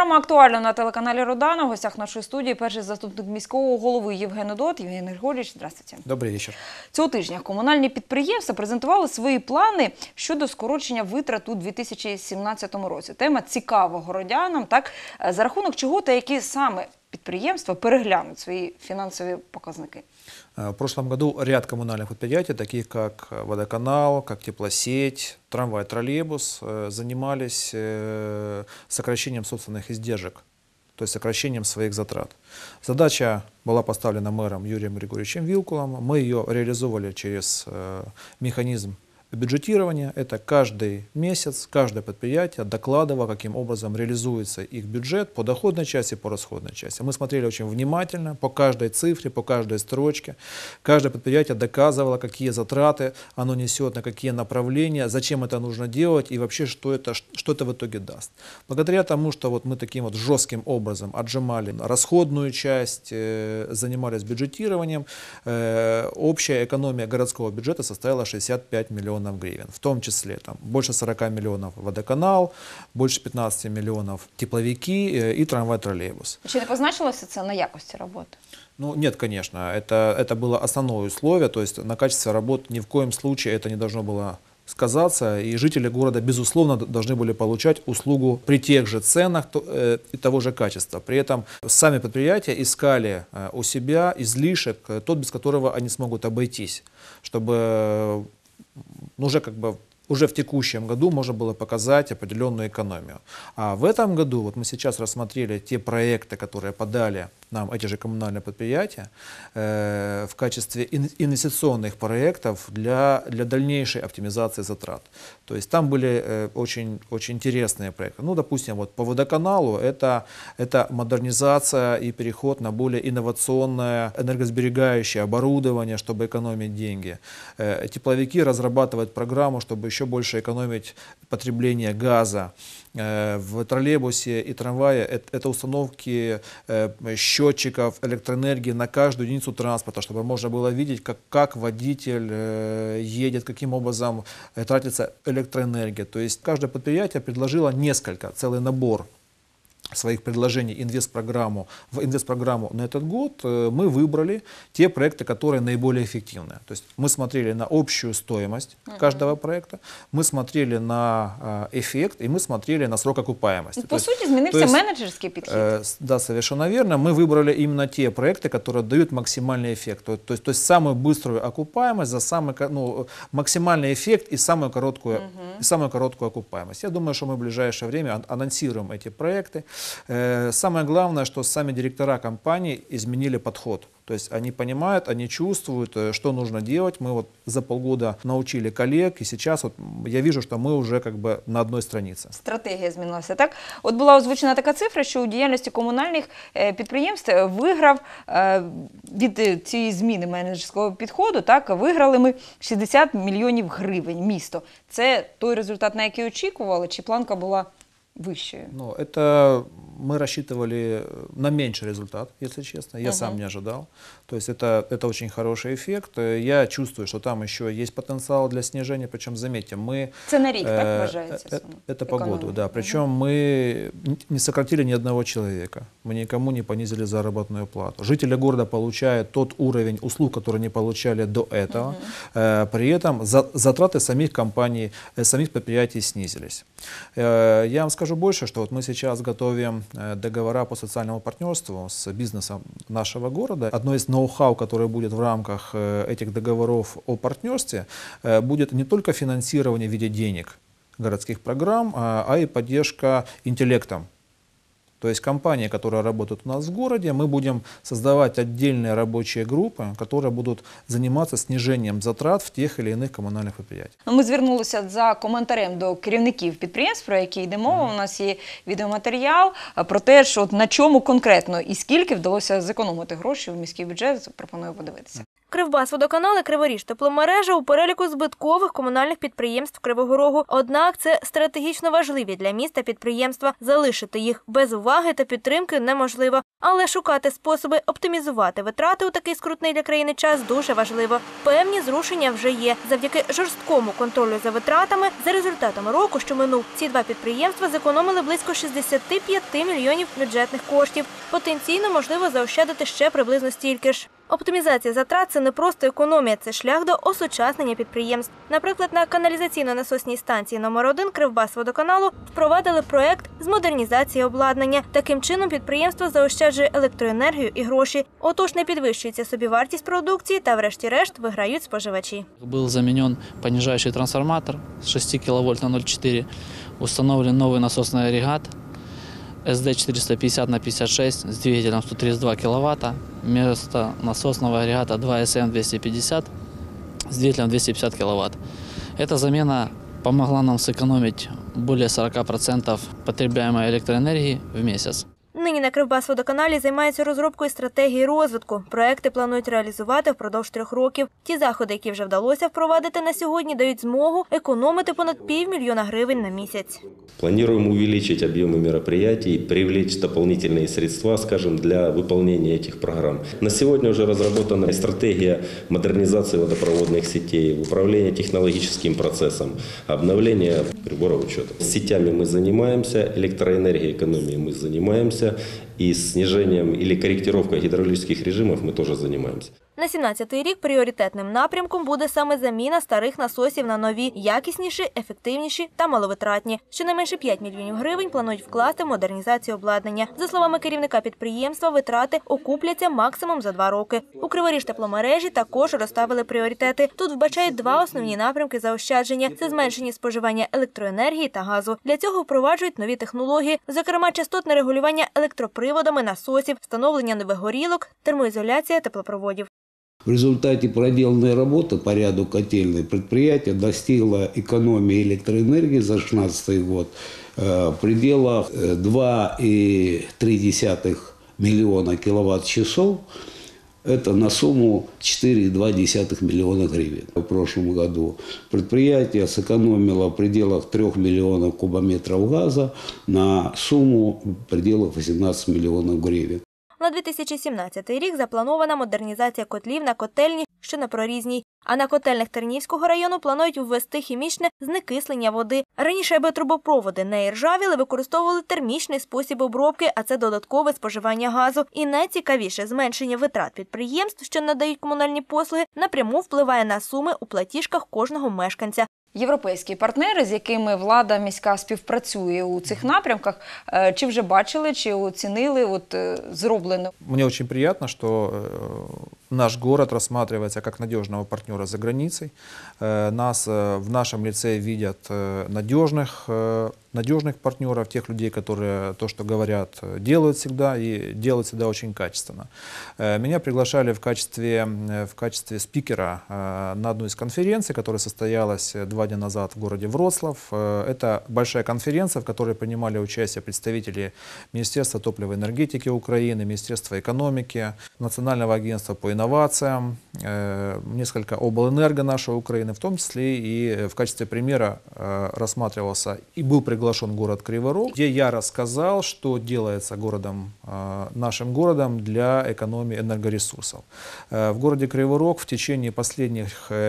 Програма актуальна на телеканалі Родана. В гостях нашої студії перший заступник міського голови Євген Одот. Євген Григорьович, здравствуйте. Добрий вечір. Цього тижня комунальні підприємства презентували свої плани щодо скорочення витрат у 2017 році. Тема цікава городянам, так е, за рахунок чого та які саме підприємства переглянуть свої фінансові показники. Э, в прошлом году ряд коммунальных предприятий, таких как э, водоканал, как теплосеть, трамвай, троллейбус, э, занимались сокращением собственных издержек, то есть сокращением своих затрат. Задача была поставлена мэром Юрием Григорьевичем Вилкулом. Мы ее реализовали через механизм Бюджетирование – это каждый месяц, каждое предприятие докладывало, каким образом реализуется их бюджет по доходной части, по расходной части. Мы смотрели очень внимательно по каждой цифре, по каждой строчке. Каждое предприятие доказывало, какие затраты оно несет, на какие направления, зачем это нужно делать и вообще, что это, что это в итоге даст. Благодаря тому, что вот мы таким вот жестким образом отжимали расходную часть, э, занимались бюджетированием, э, общая экономия городского бюджета составила 65 миллионов миллионов гривен, в том числе там, больше 40 миллионов водоканал, больше 15 миллионов тепловики э, и трамвай-троллейбус. Чи это позначилося це на якости роботи? Ну, нет, конечно. Это, это было основное условие, то есть на качестве работ ни в коем случае это не должно было сказаться, и жители города, безусловно, должны были получать услугу при тех же ценах то, э, и того же качества. При этом сами предприятия искали э, у себя излишек, э, тот, без которого они смогут обойтись, чтобы э, ну, уже как бы уже в текущем году можно было показать определенную экономию. А в этом году, вот мы сейчас рассмотрели те проекты, которые подали нам эти же коммунальные предприятия э, в качестве инвестиционных проектов для, для дальнейшей оптимизации затрат. То есть там были э, очень, очень интересные проекты. Ну, допустим, вот по водоканалу это, это модернизация и переход на более инновационное энергосберегающее оборудование, чтобы экономить деньги. Э, тепловики разрабатывают программу, чтобы еще еще больше экономить потребление газа. Э, в троллейбусе и трамвае это установки э, счетчиков электроэнергии на каждую единицу транспорта, чтобы можно было видеть, как, как водитель э, едет, каким образом тратится электроэнергия. То есть каждое предприятие предложило несколько, целый набор своих предложений инвест-программу, в инвест-программу на этот год, э, мы выбрали те проекты, которые наиболее эффективны. То есть мы смотрели на общую стоимость uh -huh. каждого проекта, мы смотрели на э, эффект и мы смотрели на срок окупаемости. Ну, по то сути, изменился менеджерский подход. Э, да, совершенно верно. Мы выбрали именно те проекты, которые дают максимальный эффект. То, то, есть, то есть самую быструю окупаемость за самый ну, максимальный эффект и самую, короткую, uh -huh. и самую короткую окупаемость. Я думаю, что мы в ближайшее время анонсируем эти проекты. Э, самое главное, что сами директора компании изменили подход. То есть они понимают, они чувствуют, э, что нужно делать. Мы вот за полгода научили коллег, и сейчас вот я вижу, что мы уже как бы на одной странице. Стратегія змінилася, так? От була озвучена така цифра, що у діяльності комунальних э, підприємств виграв від цієї зміни менеджерського підходу, так, виграли ми 60 мільйонів гривень місто. Це той результат, на який очікували, чи планка була выше? Ну, это мы рассчитывали э, на меньший результат, если честно. Я угу. сам не ожидал. То есть это, это очень хороший эффект. Э, я чувствую, что там еще есть потенциал для снижения. Причем, заметьте, мы... Сценарий, э, так уважаете? Э, это по году, да. Причем угу. мы не сократили ни одного человека. Мы никому не понизили заработную плату. Жители города получают тот уровень услуг, который они получали до этого. Угу. Э, при этом за, затраты самих компаний, э, самих предприятий снизились. Э, я вам скажу больше, что вот мы сейчас готовим Э, договора по социальному партнерству с бизнесом нашего города. Одно из ноу-хау, которое будет в рамках э, этих договоров о партнерстве, э, будет не только финансирование в виде денег городских программ, а, а и поддержка интеллектом То есть компании, которые работают у нас в городе, мы будем создавать отдельные рабочие группы, которые будут заниматься снижением затрат в тих или иных комунальних предприятиях. Ну, ми звернулися за коментарем до керівників підприємств, про які йде мова. У нас є відеоматеріал про те, що на чому конкретно і скільки вдалося зекономити гроші в міський бюджет. Пропоную подивитися. Кривбас водоканали Криворіж тепломережа у переліку збиткових комунальних підприємств Кривого Рогу. Однак це стратегічно важливі для міста підприємства. Залишити їх без уваги та підтримки неможливо, але шукати способи оптимізувати витрати у такий скрутний для країни час дуже важливо. Певні зрушення вже є завдяки жорсткому контролю за витратами. За результатами року, що минув, ці два підприємства зекономили близько 65 мільйонів бюджетних коштів. Потенційно можливо заощадити ще приблизно стільки ж. Оптимізація затрат це не просто економія, це шлях до осучаснення підприємств. Наприклад, на каналізаційно-насосній станції номер 1 Кривбас водоканалу впровадили проект з модернізації обладнання. Таким чином підприємство заощаджує електроенергію і гроші. Отож не підвищується собівартість продукції та, врешті-решт, виграють споживачі. Був замінен понижаючий трансформатор з 6 кВт на 0,4, встановлений новий насосний агрегат СД-450 на 56 с двигателем 132 кВт, вместо насосного агрегата 2SM250 с двигателем 250 кВт. Эта замена помогла нам сэкономить более 40% потребляемой электроэнергии в месяц. Україні на Кривбасводоканалі займаються розробкою стратегії розвитку. Проекти планують реалізувати впродовж трьох років. Ті заходи, які вже вдалося впровадити на сьогодні, дають змогу економити понад півмільйона гривень на місяць. Плануємо увеличити об'єми мероприятий, привлечь дополнительні средства, скажем, для выполнения этих программ. На сегодня уже разработана стратегия модернизации водопроводных сетей, управления технологическим процессом, обновления приборов сітями. Ми займаємося занимаемся, економії экономией мы занимаемся, и снижением или корректировкой гидравлических режимов мы тоже занимаемся. На 17-й рік пріоритетним напрямком буде саме заміна старих насосів на нові, якісніші, ефективніші та маловитратні. Щонайменше 5 мільйонів гривень планують вкласти в модернізацію обладнання. За словами керівника підприємства, витрати окупляться максимум за два роки. У Криворіж тепломережі також розставили пріоритети. Тут вбачають два основні напрямки заощадження: це зменшення споживання електроенергії та газу. Для цього впроваджують нові технології, зокрема, частотне регулювання електроприводами, насосів, встановлення нових горілок, термоізоляція теплопроводів. В результате проделанной работы по ряду котельных предприятий достигла экономии электроэнергии за 2016 год э, в 2,3 э, миллиона киловатт-часов. Это на сумму 4,2 миллиона гривен. В прошлом году предприятие сэкономило в пределах 3 миллионов кубометров газа на сумму в пределах 18 миллионов гривен. На 2017 рік запланована модернізація котлів на котельні, що на прорізній, а на котельних Тернівського району планують ввести хімічне зникислення води. Раніше, аби трубопроводи не іржавіли використовували термічний спосіб обробки, а це додаткове споживання газу. І найцікавіше зменшення витрат підприємств, що надають комунальні послуги, напряму впливає на суми у платіжках кожного мешканця. Європейські партнери, з якими влада міська співпрацює у цих напрямках, е, чи вже бачили, чи оцінили от, е, зроблено? Мені дуже приємно, що наш город рассматривается как надежного партнера за границей. Э, нас э, в нашем лице видят э, надежных, надежных партнеров, тех людей, которые то, что говорят, делают всегда и делают всегда очень качественно. Меня приглашали в качестве, в качестве спикера на одну из конференций, которая состоялась два дня назад в городе Вроцлав. Это большая конференция, в которой принимали участие представители Министерства топлива и энергетики Украины, Министерства экономики, Национального агентства по энергетике, инновациям, э, несколько облэнерго нашей Украины, в том числе и э, в качестве примера э, рассматривался и был приглашен город Криворог, где я рассказал, что делается городом, нашим городом для экономии энергоресурсов. В городе Криворог в течение последних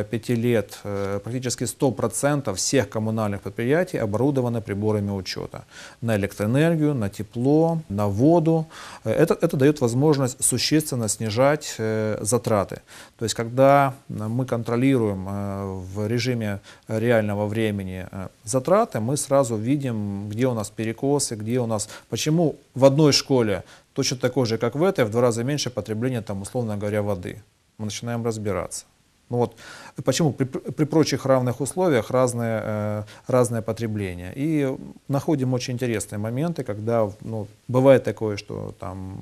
пяти лет практически 100% всех коммунальных предприятий оборудованы приборами учета на электроэнергию, на тепло, на воду. Это, это дает возможность существенно снижать затраты. То есть, когда э, мы контролируем э, в режиме реального времени э, затраты, мы сразу видим, где у нас перекосы, где у нас... Почему в одной школе точно такой же, как в этой, в два раза меньше потребления, там, условно говоря, воды. Мы начинаем разбираться. Ну вот почему при, при прочих равных условиях разное, э, разное потребление. И находим очень интересные моменты, когда ну, бывает такое, что там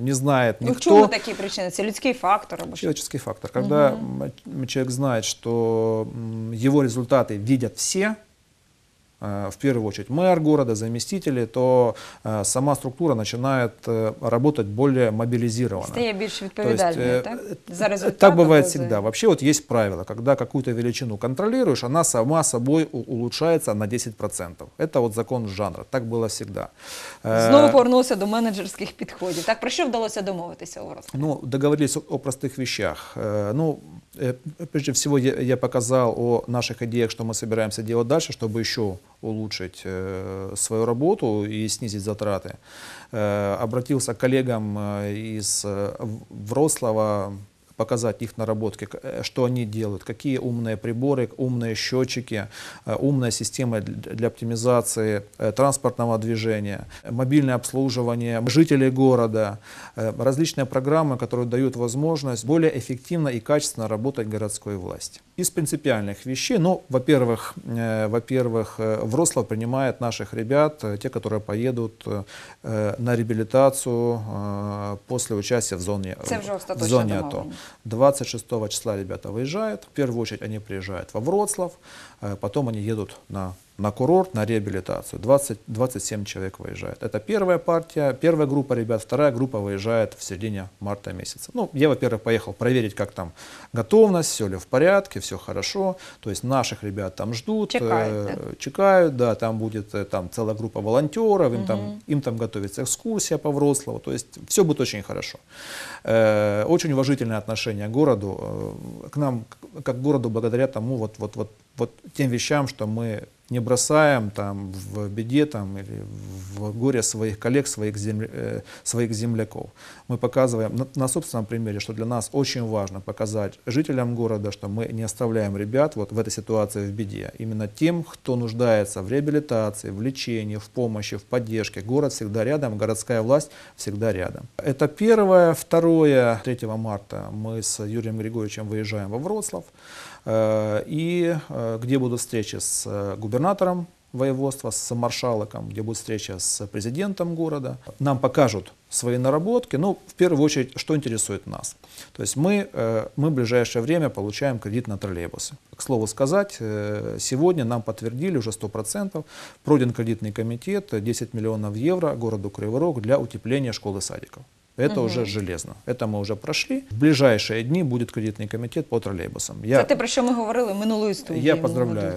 не знает никто. Ну, в такие причины? Это людский фактор? Обычно. Человеческий фактор. Когда угу. человек знает, что его результаты видят все, Э, в первую очередь мэр города, заместители, то э, сама структура начинает э, работать более мобилизированно. Стає більш відповідальною, так? За результат так бывает за... всегда. Вообще вот есть правило, когда какую-то величину контролируешь, она сама собой улучшается на 10%. Это вот закон жанра, так было всегда. Снова повернувся до менеджерских підходів. Так, про що вдалося домовитися у Вроцлаві? Ну, договорились о, о простых вещах. Ну, Э, прежде всего, я показал о наших идеях, что мы собираемся делать дальше, чтобы еще улучшить э, свою работу и снизить затраты. Э, обратился к коллегам из Врослава, показать их наработки, э, что они делают, какие умные приборы, умные счетчики, э, умная система для оптимизации э, транспортного движения, мобильное обслуживание жителей города, различные программы, которые дают возможность более эффективно и качественно работать городской власти. Из принципиальных вещей, ну, во-первых, во-первых, Врослав принимает наших ребят, те, которые поедут на реабилитацию после участия в зоне, в зоне АТО. 26 числа ребята выезжают. В первую очередь они приезжают во Вроцлав, э, потом они едут на на курорт, на реабилитацию. 20, 27 человек выезжает. Это первая партия, первая группа ребят, вторая группа выезжает в середине марта месяца. Ну, я, во-первых, поехал проверить, как там готовность, все ли в порядке, все хорошо. То есть наших ребят там ждут, э, чекают, э, да? чекают да, там будет э, там целая группа волонтеров, им, угу. там, им там готовится экскурсия по Вроцлаву, то есть все будет очень хорошо. Э, очень уважительное отношение к городу, э, к нам, как к городу, благодаря тому, вот, вот, вот, вот тем вещам, что мы не бросаем там, в беде там, или в горе своих коллег, своих, земля, э, своих земляков. Мы показываем на, на собственном примере, что для нас очень важно показать жителям города, что мы не оставляем ребят вот в этой ситуации в беде. Именно тем, кто нуждается в реабилитации, в лечении, в помощи, в поддержке. Город всегда рядом, городская власть всегда рядом. Это первое. Второе. 3 марта мы с Юрием Григорьевичем выезжаем во Вроцлав. Э, и э, где будут встречи с э, губернатором воеводства, с маршалоком, где будет встреча с президентом города. Нам покажут свои наработки, ну, в первую очередь, что интересует нас. То есть мы, мы в ближайшее время получаем кредит на троллейбусы. К слову сказать, сегодня нам подтвердили уже 100%, пройден кредитный комитет, 10 миллионов евро городу Кривый Рог для утепления школы садиков. Это угу. уже железно. Это мы уже прошли. В ближайшие дни будет кредитный комитет по Троллейбусам. Я, Це те, про что мы говорили минулої студії. Я поздравляю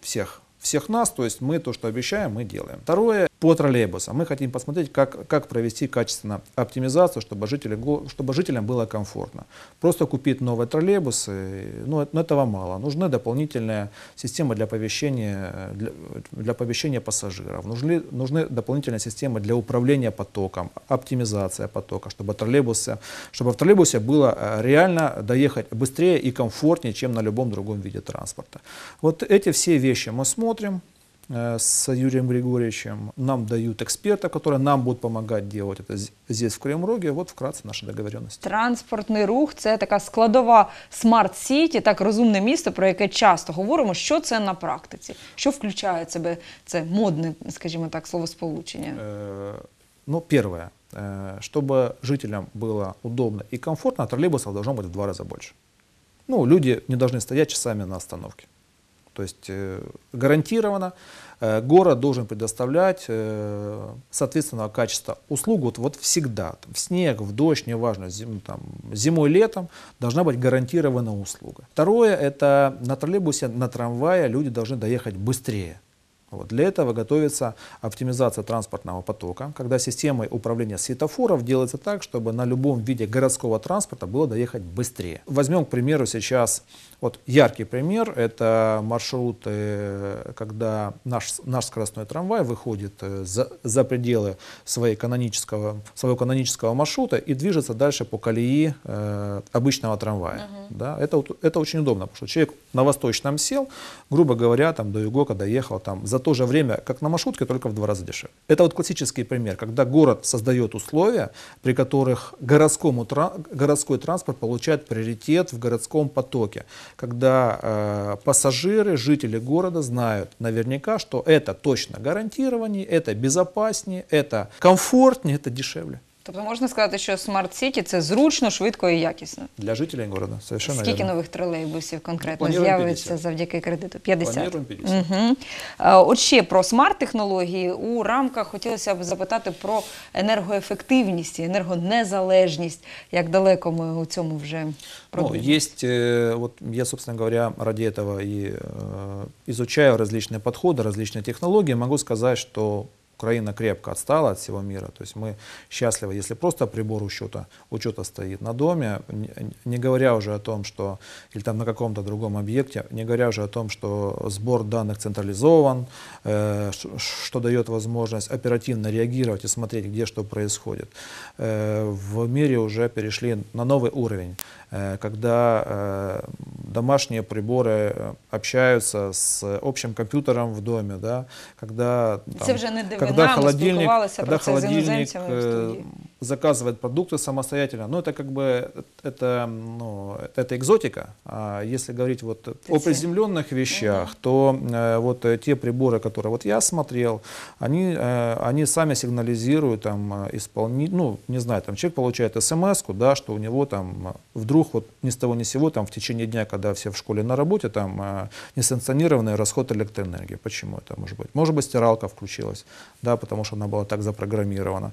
всех, всех нас, то есть мы то, что обещаем, мы делаем. Второе, по троллейбусам. Мы хотим посмотреть, как, как провести качественно оптимизацию, чтобы, жители, чтобы жителям было комфортно. Просто купить новые троллейбусы, ну, э, ну этого мало. Нужны дополнительные системы для оповещения, э, для, э, для оповещения пассажиров. Нужны, нужны дополнительные системы для управления потоком, оптимизация потока, чтобы, троллейбусы, чтобы в троллейбусе было реально доехать быстрее и комфортнее, чем на любом другом виде транспорта. Вот эти все вещи мы смотрим. Э, с Юрием Григорьевичем. Нам дают эксперта, который нам будет помогать делать это здесь, в Кримроге. Вот вкратце наша договоренность. Транспортний рух – это такая складова смарт-сіті, так разумное место, про которое часто говорим, что это на практике, что включає в себе це модне, скажімо так, словосполучення? Е, ну, первое. Чтобы жителям было удобно и комфортно, троллейбусов должно быть в два раза больше. Ну, люди не должны стоять часами на остановке. То есть э, гарантированно э, город должен предоставлять э, соответственного качества услугу вот, вот всегда. В снег, в дождь, неважно, зим, там, зимой, летом должна быть гарантирована услуга. Второе, это на троллейбусе, на трамвае люди должны доехать быстрее. Вот. Для этого готовится оптимизация транспортного потока, когда системой управления светофоров делается так, чтобы на любом виде городского транспорта было доехать быстрее. Возьмем, к примеру, сейчас вот яркий пример, это маршруты, э, когда наш, наш скоростной трамвай выходит э, за, за пределы своей канонического, своего канонического маршрута и движется дальше по колеи э, обычного трамвая. Угу. Да, это, это очень удобно, потому что человек на восточном сел, грубо говоря, там, до Югока доехал там, за то же время, как на маршрутке, только в два раза дешевле. Это вот классический пример, когда город создает условия, при которых городскому, городской транспорт получает приоритет в городском потоке, когда э, пассажиры, жители города знают наверняка, что это точно гарантирование, это безопаснее, это комфортнее, это дешевле. Тобто можна сказати, що смарт сіті це зручно, швидко і якісно. Для жителей міста, совершенно Скільки нових тролейбусів конкретно з'явиться завдяки кредиту? 50. Планіруємо 50. От ще про смарт-технології у рамках хотілося б запитати про енергоефективність енергонезалежність. Як далеко ми у цьому вже ну, продумали? Е, я, собственно говоря, ради цього и е, изучаю различные подходы, различные технологии. Могу сказать, что Украина крепко отстала от всего мира. То есть мы счастливы, если просто прибор учета, учета стоит на доме, не говоря уже о том, что, или там на каком-то другом объекте, не говоря уже о том, что сбор данных централизован, э, что дает возможность оперативно реагировать и смотреть, где что происходит. Э, в мире уже перешли на новый уровень, э, когда э, домашние приборы э, общаются с э, общим компьютером в доме, да, когда, там, не когда холодильник, когда холодильник заказывает продукты самостоятельно. Но это как бы это, ну, это экзотика. А если говорить вот о приземленных вещах, угу. то э, вот э, те приборы, которые вот я смотрел, они, э, они сами сигнализируют там э, исполнить, ну не знаю, там человек получает смс да, что у него там э, вдруг вот ни с того ни с сего там в течение дня, когда все в школе на работе, там э, несанкционированный расход электроэнергии. Почему это может быть? Может быть стиралка включилась, да, потому что она была так запрограммирована,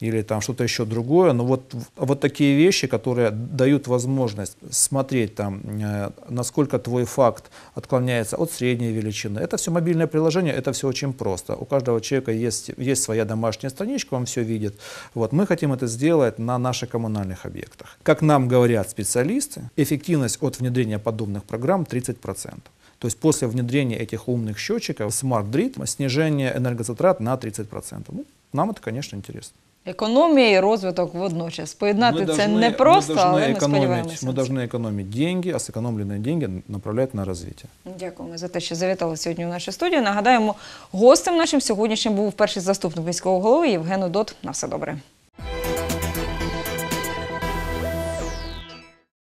или там что-то еще другое. Но вот, вот такие вещи, которые дают возможность смотреть, там, э, насколько твой факт отклоняется от средней величины. Это все мобильное приложение, это все очень просто. У каждого человека есть, есть своя домашняя страничка, он все видит. Вот, мы хотим это сделать на наших коммунальных объектах. Как нам говорят специалисты, эффективность от внедрения подобных программ 30%. То есть после внедрения этих умных счетчиков Smart Grid снижение энергозатрат на 30%. Ну, нам это, конечно, интересно. Экономия и розвиток водночас. Поєднати мы це должны, не просто, мы але ми сподіваємося. Ми повинні економити деньги, а зекономлені деньги направляти на розвиття. Дякуємо за те, що завітали сьогодні в нашу студію. Нагадаємо, гостем нашим сьогоднішнім був перший заступник міського голови Євген Удот. На все добре.